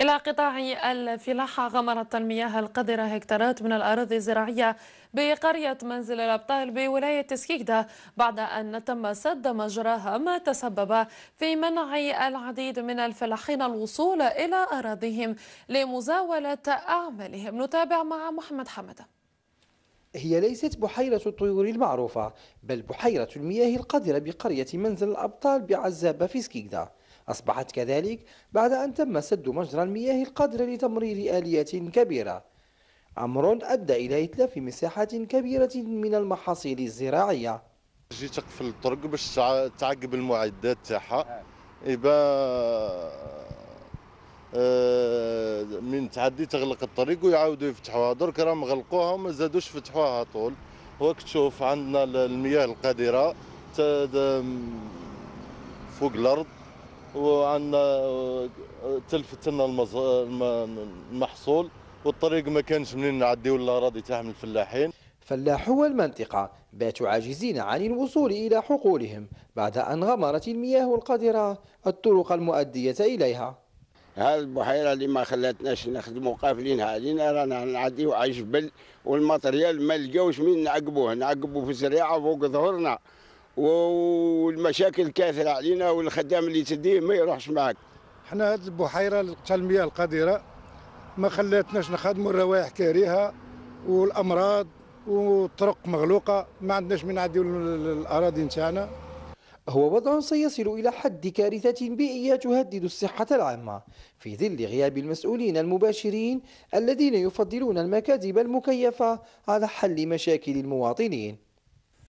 إلى قطاع الفلاحة غمرت المياه القذرة هكتارات من الأراضي الزراعية بقرية منزل الأبطال بولاية سكيكدا بعد أن تم سد مجراها ما تسبب في منع العديد من الفلاحين الوصول إلى أراضيهم لمزاولة أعمالهم نتابع مع محمد حمد هي ليست بحيرة الطيور المعروفة بل بحيرة المياه القذرة بقرية منزل الأبطال بعزابة في سكيكدا أصبحت كذلك بعد أن تم سد مجرى المياه القادرة لتمرير آليات كبيرة أمر أدى إلى إتلاف مساحات كبيرة من المحاصيل الزراعية جيت تقفل الطرق باش تعقب المعدات تاعها نعم. إبا آه، من تعدي تغلق الطريق ويعاودوا يفتحوها درك راهم غلقوها وما زادوش فتحوها طول وك تشوف عندنا المياه القادره فوق الارض وعندنا آه، تلفت لنا المز... المحصول والطريق ما كانش منين نعديو ولا راضي تحمل الفلاحين فلاحو المنطقة باتوا عاجزين عن الوصول إلى حقولهم بعد أن غمرت المياه القذرة الطرق المؤدية إليها هذه البحيرة اللي ما خلاتناش نخدموا قافلين علينا رانا نعديو على الجبل والماتريال ما لقاوش مين نعقبوه نعقبوه في الزريعة فوق ظهرنا والمشاكل كاثرة علينا والخدام اللي تديه ما يروحش معك حنا هذه البحيرة تاع المياه القذرة ما خلاتناش نخدموا الروائح كريهة والأمراض والطرق مغلوقة ما عندناش من نعديو الأراضي نتاعنا هو وضع سيصل إلى حد كارثة بيئية تهدد الصحة العامة في ظل غياب المسؤولين المباشرين الذين يفضلون المكاتب المكيفة على حل مشاكل المواطنين